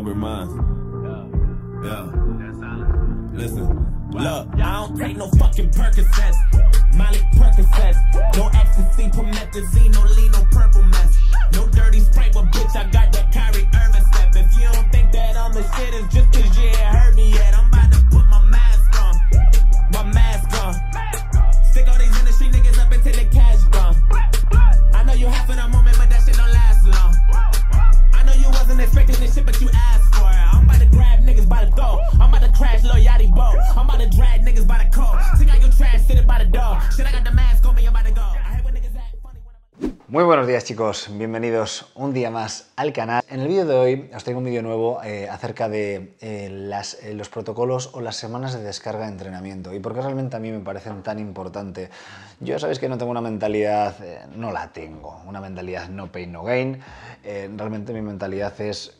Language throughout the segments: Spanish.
sober mind. Yeah. Listen. Look, I don't take no fucking Percocets. Molly Percocets. No ecstasy, promethazine, no lean, no purple mess. No dirty but bitch, I Muy buenos días chicos, bienvenidos un día más al canal. En el vídeo de hoy os traigo un vídeo nuevo eh, acerca de eh, eh, los protocolos o las semanas de descarga de entrenamiento y por qué realmente a mí me parecen tan importantes. Yo sabéis que no tengo una mentalidad, no la tengo, una mentalidad no pain no gain. realmente mi mentalidad es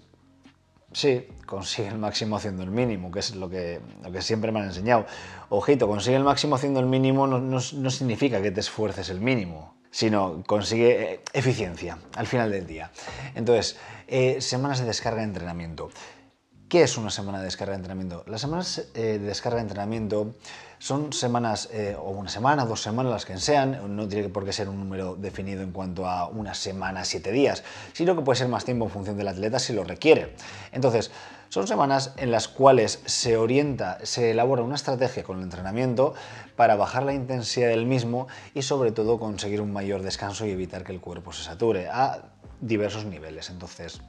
Sí, consigue el máximo haciendo el mínimo, que es lo que, lo que siempre me han enseñado. Ojito, consigue el máximo haciendo el mínimo no, significa que te esfuerces el mínimo, sino consigue eh, eficiencia al final del día. Entonces, eh, semanas de descarga de entrenamiento. ¿Qué es una semana de descarga de entrenamiento? Las semanas eh, de descarga de entrenamiento son semanas, eh, o una semana, dos semanas, las que sean, no tiene por qué ser un número definido en cuanto a una semana, siete días, sino que puede ser más tiempo en función del atleta si lo requiere. Entonces, son semanas en las cuales se orienta, se elabora una estrategia con el entrenamiento para bajar la intensidad del mismo y sobre todo conseguir un mayor descanso y evitar que el cuerpo se sature a diversos niveles. Entonces,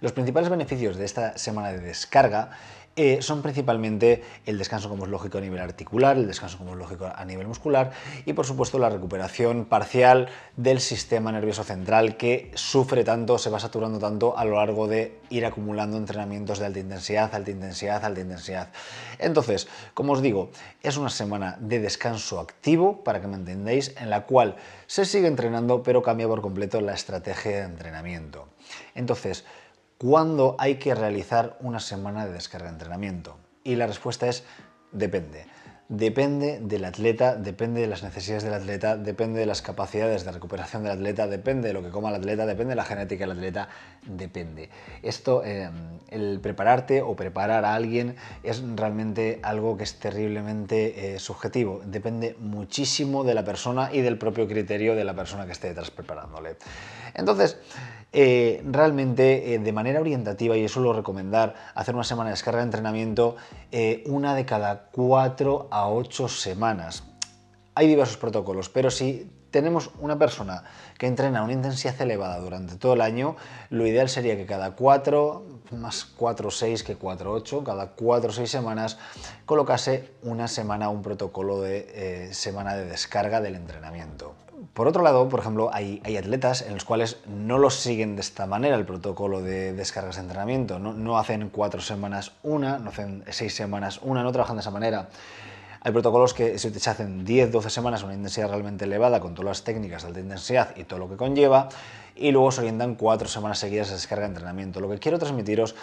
los principales beneficios de esta semana de descarga eh, son principalmente el descanso como es lógico a nivel articular, el descanso como es lógico a nivel muscular y por supuesto la recuperación parcial del sistema nervioso central que sufre tanto, se va saturando tanto a lo largo de ir acumulando entrenamientos de alta intensidad, alta intensidad, alta intensidad. Entonces, como os digo, es una semana de descanso activo para que me entendéis, en la cual se sigue entrenando pero cambia por completo la estrategia de entrenamiento. Entonces, ¿Cuándo hay que realizar una semana de descarga de entrenamiento? Y la respuesta es depende depende del atleta, depende de las necesidades del atleta, depende de las capacidades de recuperación del atleta, depende de lo que coma el atleta, depende de la genética del atleta, depende. Esto, eh, el prepararte o preparar a alguien es realmente algo que es terriblemente eh, subjetivo, depende muchísimo de la persona y del propio criterio de la persona que esté detrás preparándole. Entonces, eh, realmente de manera orientativa, y eso lo recomendar hacer una semana de descarga de entrenamiento, una de cada cuatro a 8 semanas. Hay diversos protocolos, pero si tenemos una persona que entrena una intensidad elevada durante todo el año, lo ideal sería que cada 4, más 4, 6 que 4, 8, cada 4 o 6 semanas colocase una semana un protocolo de eh, semana de descarga del entrenamiento. Por otro lado, por ejemplo, hay, atletas en los cuales no los siguen de esta manera el protocolo de descargas de entrenamiento. No, no hacen cuatro semanas una, no hacen seis semanas una, no trabajan de esa manera. Hay protocolos que se hacen 10, 12 semanas, una intensidad realmente elevada, con todas las técnicas de alta intensidad y todo lo que conlleva, y luego se orientan 4 semanas seguidas de descarga de entrenamiento. Lo que quiero transmitiros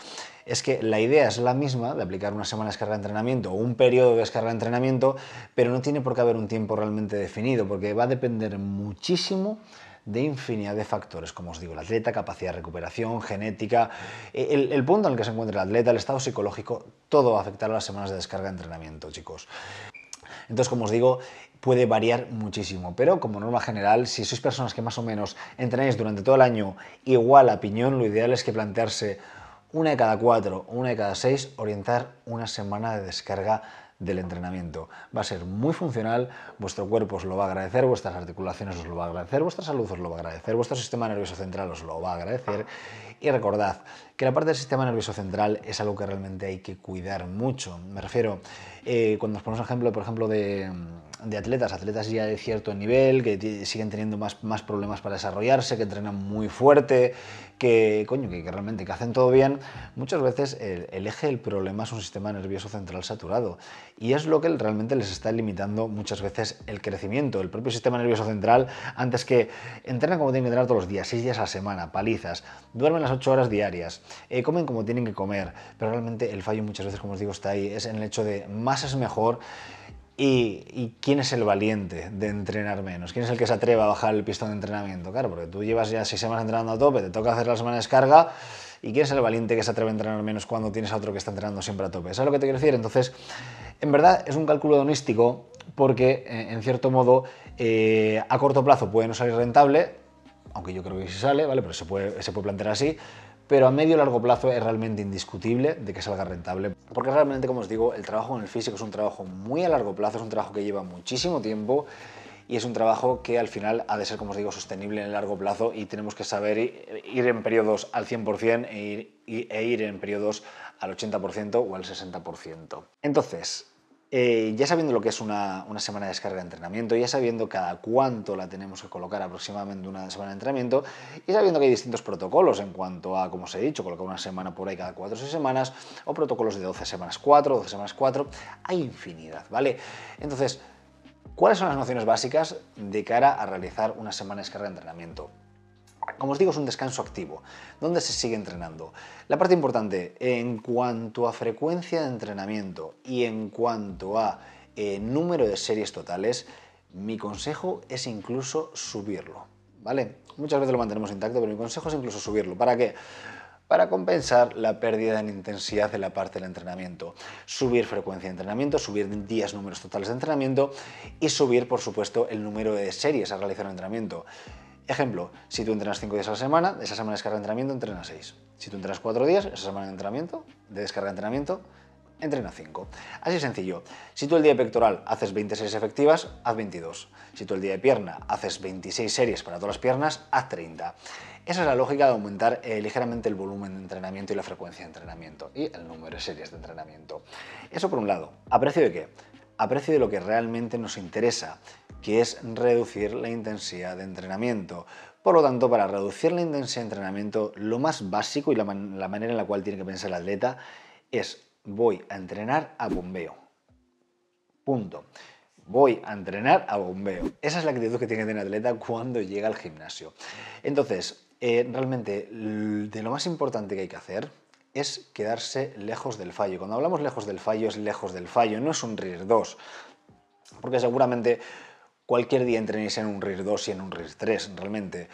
es que la idea es la misma de aplicar una semana de descarga de entrenamiento o un periodo de descarga de entrenamiento, pero no tiene por qué haber un tiempo realmente definido, porque va a depender muchísimo de infinidad de factores, como os digo, el atleta, capacidad de recuperación, genética, e, el, punto en el que se encuentra el atleta, el estado psicológico, todo va a afectar a las semanas de descarga de entrenamiento, chicos. Entonces, como os digo, puede variar muchísimo, pero como norma general, si sois personas que más o menos entrenáis durante todo el año igual a piñón, lo ideal es que plantearse una de cada cuatro, una de cada seis, orientar una semana de descarga del entrenamiento. Va a ser muy funcional, vuestro cuerpo os lo va a agradecer, vuestras articulaciones os lo va a agradecer, vuestra salud os lo va a agradecer, vuestro sistema nervioso central os lo va a agradecer y recordad que la parte del sistema nervioso central es algo que realmente hay que cuidar mucho. Me refiero, eh, cuando nos ponemos un ejemplo, por ejemplo, de, atletas, atletas ya de cierto nivel, que siguen teniendo más, más problemas para desarrollarse, que entrenan muy fuerte, que, coño, que, realmente que hacen todo bien, muchas veces el, eje del problema es un sistema nervioso central saturado. Y es lo que realmente les está limitando muchas veces el crecimiento. El propio sistema nervioso central, antes que entrenan como tienen que entrenar todos los días, seis días a la semana, palizas, duermen las 8 horas diarias, eh, comen como tienen que comer, pero realmente el fallo muchas veces, como os digo, está ahí, es en el hecho de más es mejor. Y, quién es el valiente de entrenar menos? ¿Quién es el que se atreve a bajar el pistón de entrenamiento? Claro, porque tú llevas ya seis semanas entrenando a tope, te toca hacer la semana de descarga. ¿Y quién es el valiente que se atreve a entrenar menos cuando tienes a otro que está entrenando siempre a tope? ¿Sabes lo que te quiero decir? Entonces, en verdad es un cálculo donístico porque, eh, en cierto modo, eh, a corto plazo puede no salir rentable, aunque yo creo que sí sale, ¿vale? Pero se puede, plantear así. Pero a medio y largo plazo es realmente indiscutible de que salga rentable. Porque realmente, como os digo, el trabajo en el físico es un trabajo muy a largo plazo, es un trabajo que lleva muchísimo tiempo y es un trabajo que al final ha de ser, como os digo, sostenible en el largo plazo y tenemos que saber ir en periodos al 100% e ir, e ir en periodos al 80% o al 60%. Entonces, eh, ya sabiendo lo que es una, semana de descarga de entrenamiento, ya sabiendo cada cuánto la tenemos que colocar aproximadamente una semana de entrenamiento, y sabiendo que hay distintos protocolos en cuanto a, como os he dicho, colocar una semana por ahí cada cuatro o seis semanas, o protocolos de 12 semanas 4, 12 semanas 4, hay infinidad, ¿vale? Entonces, ¿cuáles son las nociones básicas de cara a realizar una semana de descarga de entrenamiento? Como os digo, es un descanso activo, donde se sigue entrenando. La parte importante, en cuanto a frecuencia de entrenamiento y en cuanto a eh, número de series totales, mi consejo es incluso subirlo, ¿vale? Muchas veces lo mantenemos intacto, pero mi consejo es incluso subirlo. ¿Para qué? para compensar la pérdida en intensidad de la parte del entrenamiento. Subir frecuencia de entrenamiento, subir días, números totales de entrenamiento y subir, por supuesto, el número de series a realizar el entrenamiento. Ejemplo, si tú entrenas 5 días a la semana, de esa semana de descarga de entrenamiento entrena 6. Si tú entrenas 4 días, esa semana de entrenamiento, de descarga de entrenamiento, entrena 5. Así sencillo. Si tú el día de pectoral haces 20 series efectivas, haz 22. Si tú el día de pierna haces 26 series para todas las piernas, haz 30. Esa es la lógica de aumentar eh, ligeramente el volumen de entrenamiento y la frecuencia de entrenamiento y el número de series de entrenamiento. Eso por un lado. ¿A precio de qué? a precio de lo que realmente nos interesa, que es reducir la intensidad de entrenamiento. Por lo tanto, para reducir la intensidad de entrenamiento, lo más básico y la, manera en la cual tiene que pensar el atleta es voy a entrenar a bombeo. Punto. Voy a entrenar a bombeo. Esa es la actitud que tiene que tener el atleta cuando llega al gimnasio. Entonces, eh, realmente de lo más importante que hay que hacer es quedarse lejos del fallo. Cuando hablamos lejos del fallo, es lejos del fallo, no es un RIR 2. Porque seguramente cualquier día entrenéis en un RIR 2 y en un RIR 3, realmente.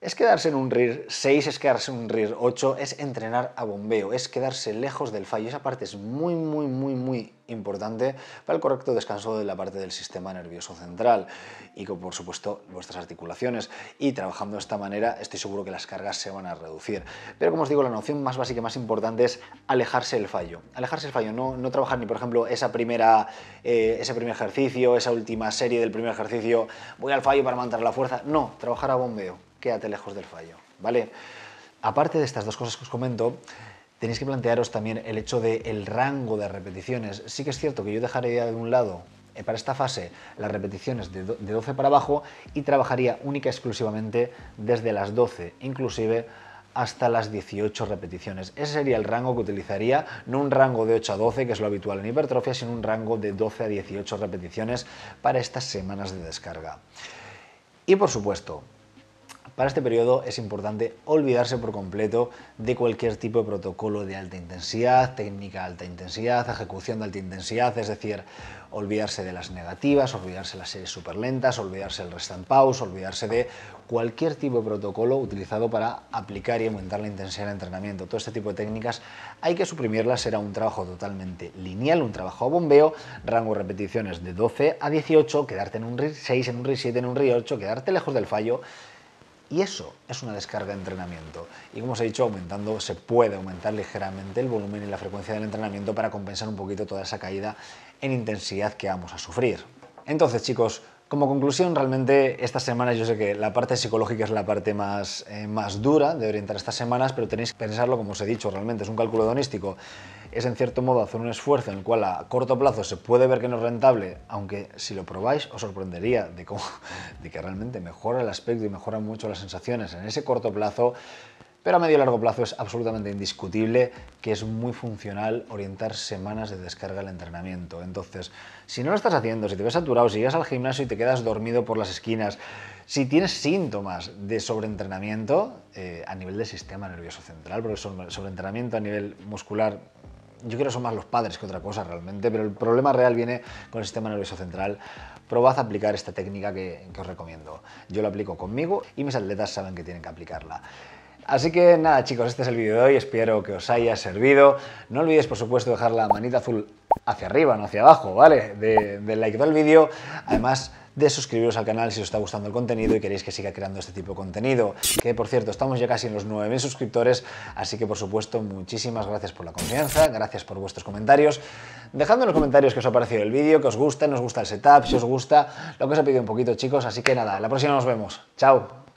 Es quedarse en un RIR 6, es quedarse en un RIR 8, es entrenar a bombeo, es quedarse lejos del fallo. Esa parte es muy, muy, muy, muy importante para el correcto descanso de la parte del sistema nervioso central y por supuesto, vuestras articulaciones. Y trabajando de esta manera estoy seguro que las cargas se van a reducir. Pero como os digo, la noción más básica y más importante es alejarse del fallo. Alejarse del fallo, no, no trabajar ni, por ejemplo, esa primera, eh, ese primer ejercicio, esa última serie del primer ejercicio, voy al fallo para mantener la fuerza. No, trabajar a bombeo quédate lejos del fallo, ¿vale? Aparte de estas dos cosas que os comento, tenéis que plantearos también el hecho del el rango de repeticiones. Sí que es cierto que yo dejaría de un lado eh, para esta fase las repeticiones de 12 para abajo y trabajaría única y exclusivamente desde las 12 inclusive hasta las 18 repeticiones. Ese sería el rango que utilizaría, no un rango de 8 a 12, que es lo habitual en hipertrofia, sino un rango de 12 a 18 repeticiones para estas semanas de descarga. Y por supuesto, para este periodo es importante olvidarse por completo de cualquier tipo de protocolo de alta intensidad, técnica alta intensidad, ejecución de alta intensidad, es decir, olvidarse de las negativas, olvidarse de las series súper lentas, olvidarse del rest pause, olvidarse de cualquier tipo de protocolo utilizado para aplicar y aumentar la intensidad de entrenamiento. Todo este tipo de técnicas hay que suprimirlas, será un trabajo totalmente lineal, un trabajo a bombeo, rango de repeticiones de 12 a 18, quedarte en un ri 6, en un ri 7, en un ri 8, quedarte lejos del fallo y eso es una descarga de entrenamiento. Y como os he dicho, aumentando, se puede aumentar ligeramente el volumen y la frecuencia del entrenamiento para compensar un poquito toda esa caída en intensidad que vamos a sufrir. Entonces, chicos, como conclusión, realmente estas semanas yo sé que la parte psicológica es la parte más, eh, más dura de orientar estas semanas, pero tenéis que pensarlo, como os he dicho, realmente es un cálculo hedonístico es en cierto modo hacer un esfuerzo en el cual a corto plazo se puede ver que no es rentable, aunque si lo probáis os sorprendería de, cómo, de que realmente mejora el aspecto y mejora mucho las sensaciones en ese corto plazo, pero a medio y largo plazo es absolutamente indiscutible que es muy funcional orientar semanas de descarga al entrenamiento. Entonces, si no lo estás haciendo, si te ves saturado, si llegas al gimnasio y te quedas dormido por las esquinas, si tienes síntomas de sobreentrenamiento eh, a nivel del sistema nervioso central, porque sobreentrenamiento a nivel muscular yo quiero son más los padres que otra cosa realmente, pero el problema real viene con el sistema nervioso central. Probad a aplicar esta técnica que, os recomiendo. Yo la aplico conmigo y mis atletas saben que tienen que aplicarla. Así que nada chicos, este es el vídeo de hoy, espero que os haya servido. No olvidéis por supuesto dejar la manita azul hacia arriba, no hacia abajo, ¿vale? Del de like del vídeo. Además, de suscribiros al canal si os está gustando el contenido y queréis que siga creando este tipo de contenido. Que por cierto, estamos ya casi en los 9.000 suscriptores, así que por supuesto muchísimas gracias por la confianza, gracias por vuestros comentarios. Dejadme en los comentarios que os ha parecido el vídeo, que os gusta, nos gusta el setup, si os gusta, lo que os he pedido un poquito chicos, así que nada, la próxima nos vemos. Chao.